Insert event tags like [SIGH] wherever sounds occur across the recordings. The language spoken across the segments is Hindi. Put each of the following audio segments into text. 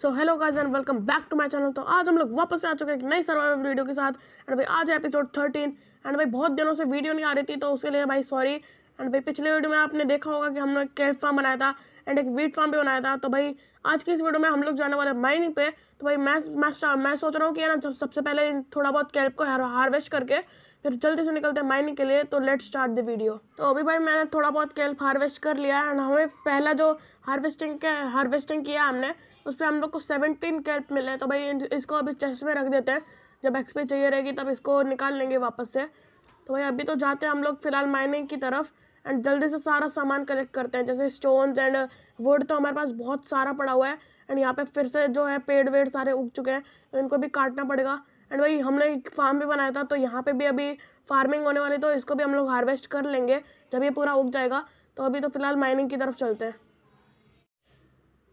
so hello guys and welcome back to my channel तो आज हम लोग वापस आ चुके हैं एक नई सर्वाइवल वीडियो के साथ एंड भाई आज एपिसोड थर्टीन एंड भाई बहुत दिनों से वीडियो नहीं आ रही थी तो उसके लिए भाई सॉरी एंड भाई पिछले वीडियो में आपने देखा होगा कि हमने कैफा बनाया था एंड एक वीट फार्म भी बनाया था तो भाई आज की इस वीडियो में हम लोग जाने वाले माइनिंग पे तो भाई मैं मैं मैं सोच रहा हूँ कि है ना सबसे पहले थोड़ा बहुत कैल्प को हार्वेस्ट करके फिर जल्दी से निकलते हैं माइनिंग के लिए तो लेट स्टार्ट द वीडियो तो अभी भाई मैंने थोड़ा बहुत कैल्प हार्वेस्ट कर लिया एंड हमें पहला जो हार्वेस्टिंग के हार्वेस्टिंग किया हमने उस पर हम लोग को सेवनटीन कैल्प मिले तो भाई इसको अभी चेस्ट में रख देते हैं जब एक्सपी चाहिए रहेगी तब इसको निकाल लेंगे वापस से तो भाई अभी तो जाते हैं हम लोग फिलहाल माइनिंग की तरफ एंड जल्दी से सारा सामान कलेक्ट करते हैं जैसे स्टोन्स एंड वुड तो हमारे पास बहुत सारा पड़ा हुआ है एंड यहाँ पे फिर से जो है पेड़ वेड़ सारे उग चुके हैं तो इनको भी काटना पड़ेगा एंड भाई हमने एक फार्म भी बनाया था तो यहाँ पे भी अभी फार्मिंग होने वाली तो इसको भी हम लोग हार्वेस्ट कर लेंगे जब ये पूरा उग जाएगा तो अभी तो फिलहाल माइनिंग की तरफ चलते हैं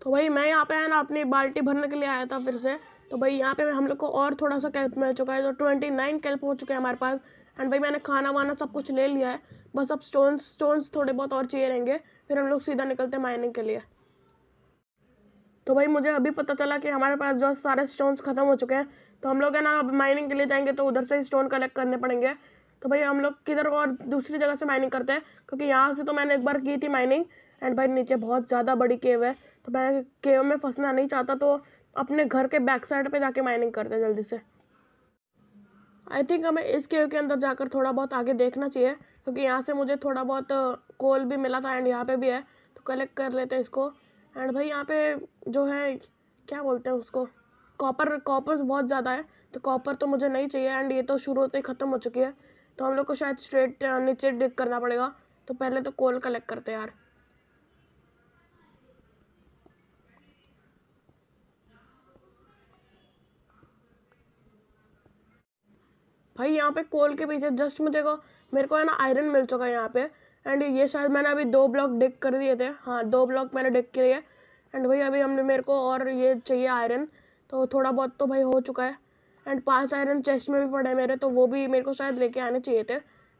तो भाई मैं यहाँ पे है ना अपनी बाल्टी भरने के लिए आया था फिर से तो भाई यहाँ पे हम लोग को और थोड़ा सा कैल्प मिल चुका है तो ट्वेंटी नाइन कैल्प हो चुके हैं हमारे पास एंड भाई मैंने खाना वाना सब कुछ ले लिया है बस अब स्टोन्स स्टोन्स थोड़े बहुत और चाहिए रहेंगे फिर हम लोग सीधा निकलते हैं माइनिंग के लिए तो भाई मुझे अभी पता चला कि हमारे पास जो सारे स्टोन्स ख़त्म हो चुके हैं तो हम लोग है ना अब माइनिंग के लिए जाएंगे तो उधर से स्टोन कलेक्ट करने पड़ेंगे तो भाई हम लोग किधर और दूसरी जगह से माइनिंग करते हैं क्योंकि यहाँ से तो मैंने एक बार की थी माइनिंग एंड भाई नीचे बहुत ज़्यादा बड़ी केव है तो मैं केव में फंसना नहीं चाहता तो अपने घर के बैक साइड पर जाके माइनिंग करते हैं जल्दी से आई थिंक हमें इस केव के अंदर जाकर थोड़ा बहुत आगे देखना चाहिए क्योंकि यहाँ से मुझे थोड़ा बहुत कोल uh, भी मिला था एंड यहाँ पे भी है तो कलेक्ट कर लेते हैं इसको एंड भाई यहाँ पे जो है क्या बोलते हैं उसको कॉपर कॉपर बहुत ज़्यादा है तो कॉपर तो मुझे नहीं चाहिए एंड ये तो शुरू होते ही ख़त्म हो चुकी है तो हम लोग को शायद स्ट्रेट नीचे डिक करना पड़ेगा तो पहले तो कोल कलेक्ट करते हैं यार भाई यहाँ पे कोल के पीछे जस्ट मुझे को मेरे को है ना आयरन मिल चुका है यहाँ पे एंड ये शायद मैंने अभी दो ब्लॉक डिक कर दिए थे हाँ दो ब्लॉक मैंने डिक किए एंड भाई अभी हमने मेरे को और ये चाहिए आयरन तो थोड़ा बहुत तो भाई हो चुका है एंड पांच आयरन चेस्ट में भी पड़े मेरे तो वो भी मेरे को शायद लेके आने चाहिए थे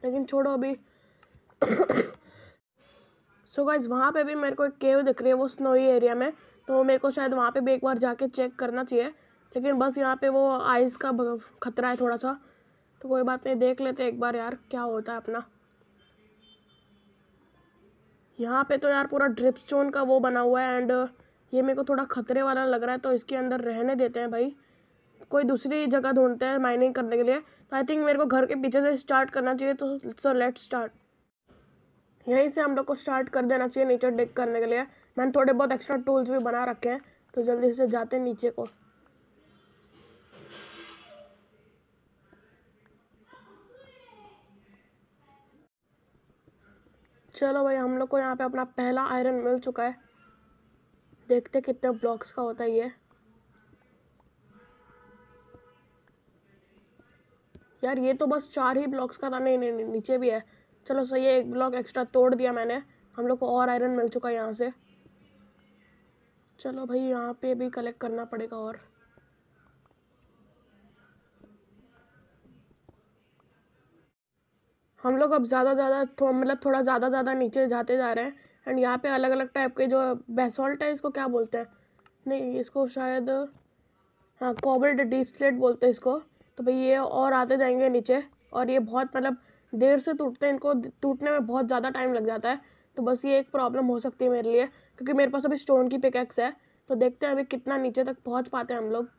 लेकिन छोड़ो अभी सो [COUGHS] गाइज वहाँ पे भी मेरे को एक केव दिख रही है वो स्नोई एरिया में तो मेरे को शायद वहाँ पे भी एक बार जाके चेक करना चाहिए लेकिन बस यहाँ पे वो आइज़ का खतरा है थोड़ा सा तो कोई बात नहीं देख लेते एक बार यार क्या होता है अपना यहाँ पे तो यार पूरा ड्रिप स्टोन का वो बना हुआ है एंड ये मेरे को थोड़ा खतरे वाला लग रहा है तो इसके अंदर रहने देते हैं भाई कोई दूसरी जगह ढूंढते हैं माइनिंग करने के लिए तो आई थिंक मेरे को घर के पीछे से स्टार्ट करना चाहिए तो सो लेट स्टार्ट यहीं से हम लोग को स्टार्ट कर देना चाहिए नीचे डेक करने के लिए मैंने थोड़े बहुत एक्स्ट्रा टूल्स भी बना रखे हैं तो जल्दी से जाते हैं नीचे को चलो भाई हम लोग को यहाँ पे अपना पहला आयरन मिल चुका है देखते कितने ब्लॉक्स का होता है ये यार ये तो बस चार ही ब्लॉक्स का था नहीं नहीं, नहीं नीचे भी है चलो सही है एक ब्लॉक एक्स्ट्रा तोड़ दिया मैंने हम लोग को और आयरन मिल चुका है यहाँ से चलो भाई यहाँ पे भी कलेक्ट करना पड़ेगा और हम लोग अब ज़्यादा ज़्यादा थो, मतलब थोड़ा ज़्यादा ज़्यादा नीचे जाते जा रहे हैं एंड यहाँ पे अलग अलग टाइप के जो बेसॉल्ट है इसको क्या बोलते हैं नहीं इसको शायद हाँ कॉबल्ड डीप स्लेट बोलते हैं इसको तो भाई ये और आते जाएंगे नीचे और ये बहुत मतलब देर से टूटते हैं इनको टूटने में बहुत ज़्यादा टाइम लग जाता है तो बस ये एक प्रॉब्लम हो सकती है मेरे लिए क्योंकि मेरे पास अभी स्टोन की पिकेक्स है तो देखते हैं अभी कितना नीचे तक पहुँच पाते हैं हम लोग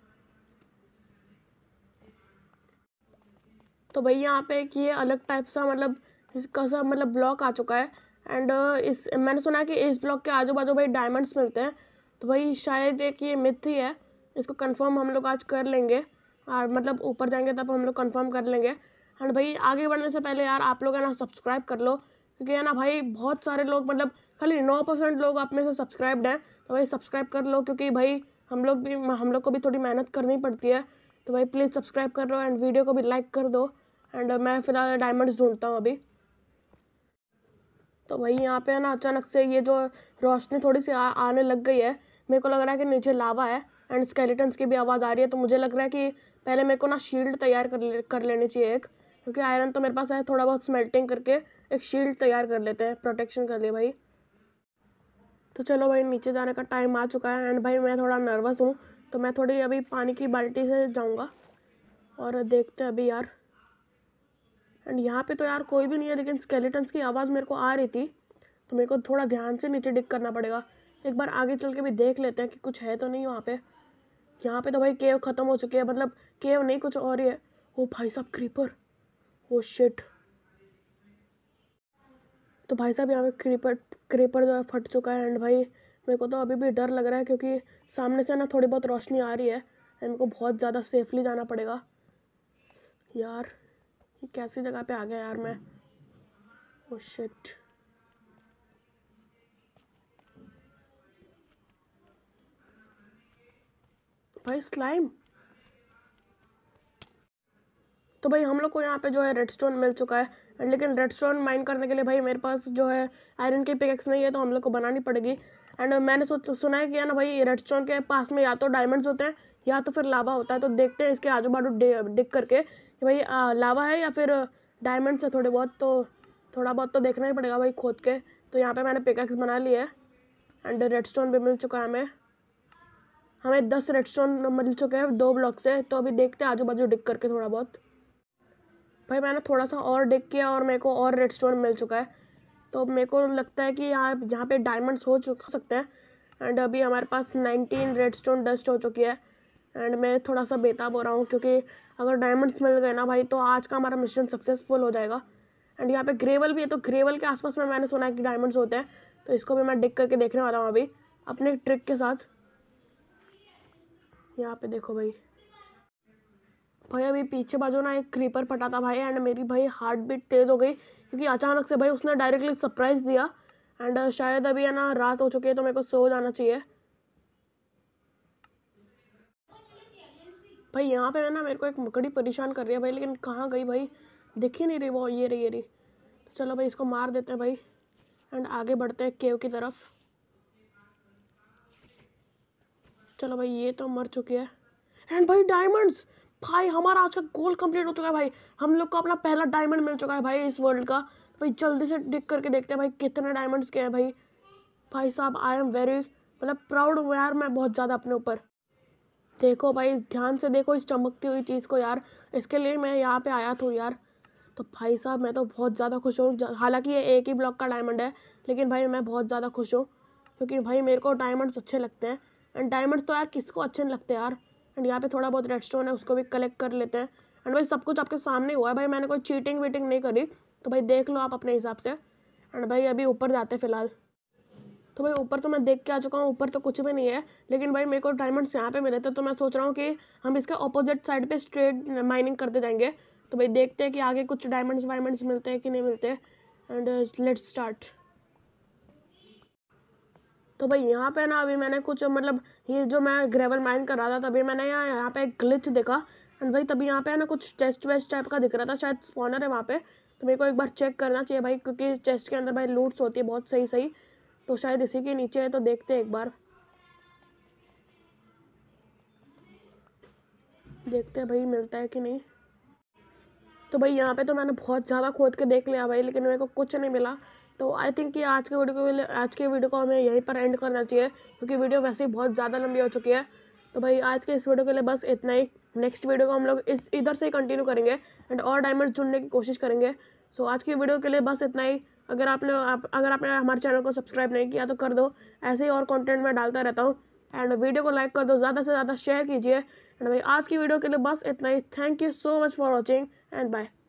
तो भाई यहाँ पे एक ये अलग टाइप सा मतलब इसका सा मतलब ब्लॉक आ चुका है एंड uh, इस मैंने सुना है कि इस ब्लॉक के आजू बाजू भाई डायमंड्स मिलते हैं तो भाई शायद एक ये मिथ ही है इसको कंफर्म हम लोग आज कर लेंगे और मतलब ऊपर जाएंगे तब हम लोग कंफर्म कर लेंगे एंड भाई आगे बढ़ने से पहले यार आप लोग है ना सब्सक्राइब कर लो क्योंकि है ना भाई बहुत सारे लोग मतलब खाली नौ परसेंट लोग आप में से सब्सक्राइब्ड हैं तो भाई सब्सक्राइब कर लो क्योंकि भाई हम लोग भी हम लोग को भी थोड़ी मेहनत करनी पड़ती है तो भाई प्लीज़ सब्सक्राइब कर लो एंड वीडियो को भी लाइक कर दो एंड मैं फ़िलहाल डायमंड्स ढूंढता हूँ अभी तो भाई यहाँ पर है ना अचानक से ये जो रोशनी थोड़ी सी आ, आने लग गई है मेरे को लग रहा है कि नीचे लावा है एंड स्केलेटन्स की भी आवाज़ आ रही है तो मुझे लग रहा है कि पहले मेरे को ना शील्ड तैयार कर ले कर लेनी चाहिए एक क्योंकि आयरन तो मेरे पास है थोड़ा बहुत स्मेल्टिंग करके एक शील्ड तैयार कर लेते हैं प्रोटेक्शन कर लिए भाई तो चलो भाई नीचे जाने का टाइम आ चुका है एंड भाई मैं थोड़ा नर्वस हूँ तो मैं थोड़ी अभी पानी की बाल्टी से जाऊँगा और देखते हैं अभी यार एंड यहाँ पे तो यार कोई भी नहीं है लेकिन स्केलेटन्स की आवाज़ मेरे को आ रही थी तो मेरे को थोड़ा ध्यान से नीचे डिक करना पड़ेगा एक बार आगे चल के भी देख लेते हैं कि कुछ है तो नहीं वहाँ पर यहाँ पे तो भाई केव ख़त्म हो चुके हैं मतलब केव नहीं कुछ और ही है ओ भाई साहब क्रीपर ओ शिट तो भाई साहब यहाँ पे क्रीपर क्रीपर जो है फट चुका है एंड भाई मेरे को तो अभी भी डर लग रहा है क्योंकि सामने से ना थोड़ी बहुत रोशनी आ रही है एंड मेरे को बहुत ज़्यादा सेफली जाना पड़ेगा यार कैसी जगह पे आ गया यार मैं ओ शिट भाई स्लाइम तो भाई हम लोग को यहाँ पे जो है रेडस्टोन मिल चुका है एंड लेकिन रेडस्टोन माइन करने के लिए भाई मेरे पास जो है आयरन की पिकेक्स नहीं है तो हम लोग को बनानी पड़ेगी एंड मैंने सोच सुना है कि ना भाई रेडस्टोन के पास में या तो डायमंड्स होते हैं या तो फिर लावा होता है तो देखते हैं इसके आजू बाजू डिग करके कि भाई आ, लावा है या फिर डायमंड्स है थोड़े बहुत तो थोड़ा बहुत तो देखना ही पड़ेगा भाई खोद के तो यहाँ पर मैंने पिकेक्स बना ली है एंड स्टोन भी मिल चुका है हमें हमें दस रेडस्टोन मिल चुके हैं दो ब्लॉक से तो अभी देखते हैं आजू बाजू डिक करके थोड़ा बहुत भाई मैंने थोड़ा सा और डिक किया और मेरे को और रेड मिल चुका है तो मेरे को लगता है कि यहाँ यहाँ पे डायमंड्स हो चुका सकते हैं एंड अभी हमारे पास नाइनटीन रेड डस्ट हो चुकी है एंड मैं थोड़ा सा बेताब हो रहा हूँ क्योंकि अगर डायमंड्स मिल गए ना भाई तो आज का हमारा मिशन सक्सेसफुल हो जाएगा एंड यहाँ पे ग्रेवल भी है तो ग्रेवल के आसपास में मैंने सुना है कि डायमंड्स होते हैं तो इसको भी मैं डिक करके देखने वाला हूँ अभी अपने ट्रिक के साथ यहाँ पे देखो भाई भाई अभी पीछे बाजू ना एक क्रीपर पटा था भाई एंड मेरी भाई हार्ट बीट तेज़ हो गई क्योंकि अचानक से भाई उसने डायरेक्टली सरप्राइज़ दिया एंड शायद अभी है ना रात हो चुकी है तो मेरे को सो जाना चाहिए भाई यहाँ पे है ना मेरे को एक मकड़ी परेशान कर रही है भाई लेकिन कहाँ गई भाई दिख ही नहीं रही वो ये रही ये रही तो चलो भाई इसको मार देते हैं भाई एंड आगे बढ़ते हैं केव की तरफ चलो भाई ये तो मर चुके हैं एंड भाई डायमंड्स भाई हमारा आज का गोल कंप्लीट हो चुका है भाई हम लोग को अपना पहला डायमंड मिल चुका है भाई इस वर्ल्ड का भाई जल्दी से डिक करके देखते हैं भाई कितने डायमंड्स के हैं भाई भाई साहब आई एम वेरी मतलब प्राउड हूँ यार मैं बहुत ज़्यादा अपने ऊपर देखो भाई ध्यान से देखो इस चमकती हुई चीज़ को यार इसके लिए मैं यहाँ पर आया था यार तो भाई साहब मैं तो बहुत ज़्यादा खुश हूँ हालाँकि ये एक ही ब्लॉक का डायमंड है लेकिन भाई मैं बहुत ज़्यादा खुश हूँ क्योंकि भाई मेरे को डायमंड्स अच्छे लगते हैं एंड डायमंड्स तो यार किसको अच्छे नहीं लगते यार एंड यहाँ पे थोड़ा बहुत रेड स्टोन है उसको भी कलेक्ट कर लेते हैं एंड भाई सब कुछ आपके सामने हुआ है भाई मैंने कोई चीटिंग वीटिंग नहीं करी तो भाई देख लो आप अपने हिसाब से एंड भाई अभी ऊपर जाते हैं फिलहाल तो भाई ऊपर तो मैं देख के आ चुका हूँ ऊपर तो कुछ भी नहीं है लेकिन भाई मेरे को डायमंड्स यहाँ पे मिले थे तो मैं सोच रहा हूँ कि हम इसके अपोजिट साइड पे स्ट्रेट माइनिंग करते जाएंगे तो भाई देखते हैं कि आगे कुछ डायमंड्स वायमंड्स मिलते हैं कि नहीं मिलते एंड लेट्स स्टार्ट तो भाई यहाँ पे ना अभी मैंने कुछ मतलब ये जो मैं ग्रेवल माइन कर रहा था तभी मैंने यहाँ यहाँ पे एक ग्लिच देखा एंड भाई तभी यहाँ पे ना कुछ चेस्ट वेस्ट टाइप का दिख रहा था शायद स्पॉनर है वहाँ पे तो मेरे को एक बार चेक करना चाहिए भाई क्योंकि चेस्ट के अंदर भाई लूट्स होती है बहुत सही सही तो शायद इसी के नीचे है तो देखते एक बार देखते हैं भाई मिलता है कि नहीं तो भाई यहाँ पे तो मैंने बहुत ज़्यादा खोद के देख लिया भाई लेकिन मेरे को कुछ नहीं मिला तो आई थिंक कि आज के वीडियो को आज के वीडियो को हमें यहीं पर एंड करना चाहिए क्योंकि वीडियो वैसे ही बहुत ज़्यादा लंबी हो चुकी है तो भाई आज के इस वीडियो के लिए बस इतना ही नेक्स्ट वीडियो को हम लोग इस इधर से ही कंटिन्यू करेंगे एंड और डायमंड चुनने की कोशिश करेंगे सो आज की वीडियो के लिए बस इतना ही अगर आपने आप अगर आपने हमारे चैनल को सब्सक्राइब नहीं किया तो कर दो ऐसे ही और कंटेंट मैं डालता रहता हूँ एंड वीडियो को लाइक कर दो ज़्यादा से ज़्यादा शेयर कीजिए एंड भाई आज की वीडियो के लिए बस इतना ही thank you so much for watching and bye